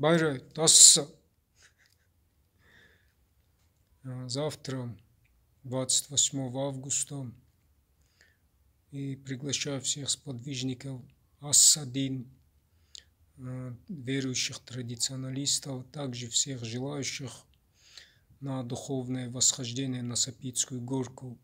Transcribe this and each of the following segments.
Байрой, Асса, а Завтра, 28 августа, и приглашаю всех сподвижников Ассадин, а, верующих традиционалистов, также всех желающих на духовное восхождение на Сапитскую горку.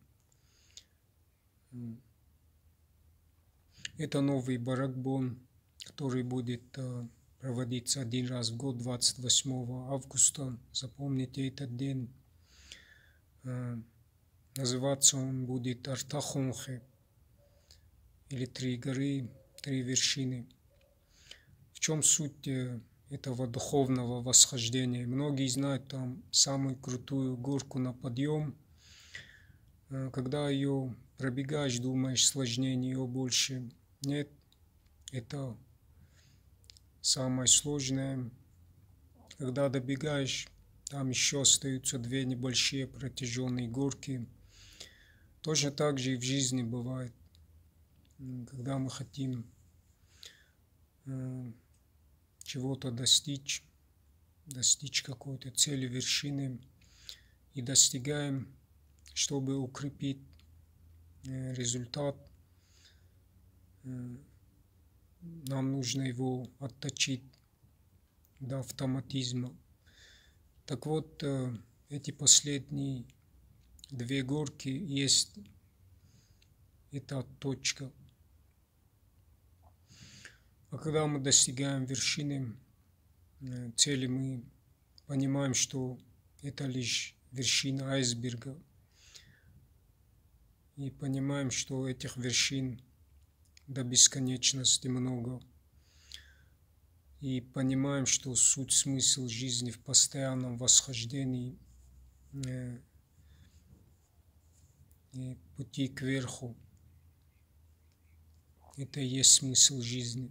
Это новый баракбон, который будет а, проводится один раз в год, 28 августа. Запомните этот день. Э, называться он будет Артахонхе, или три горы, три вершины. В чем суть э, этого духовного восхождения? Многие знают там самую крутую горку на подъем. Э, когда ее пробегаешь, думаешь, сложнее ее больше. Нет, это самое сложное, когда добегаешь, там еще остаются две небольшие протяженные горки. Точно так же и в жизни бывает, когда мы хотим э, чего-то достичь, достичь какой-то цели, вершины, и достигаем, чтобы укрепить э, результат, э, нам нужно его отточить до автоматизма. Так вот, э, эти последние две горки есть эта точка. А когда мы достигаем вершины э, цели, мы понимаем, что это лишь вершина айсберга. И понимаем, что этих вершин – до бесконечности много. И понимаем, что суть, смысл жизни в постоянном восхождении э, и пути кверху. Это и есть смысл жизни.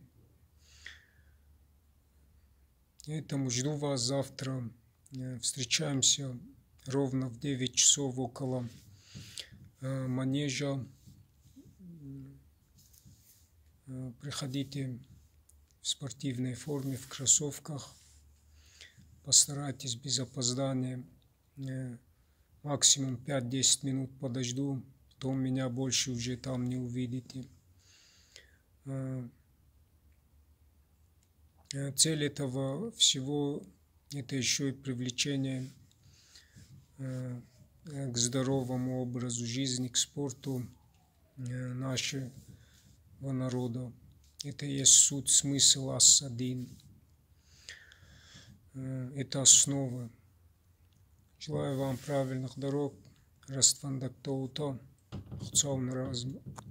Поэтому жду вас завтра. Э, встречаемся ровно в 9 часов около э, манежа. Э, приходите в спортивной форме, в кроссовках. Постарайтесь без опоздания. Э, максимум 5-10 минут подожду, потом меня больше уже там не увидите. Э, цель этого всего – это еще и привлечение к здоровому образу жизни, к спорту нашей во народа. Это есть суть, смысл ас-один. Э, это основа. Желаю вам правильных дорог. Раствандактаута. Хцовный разум.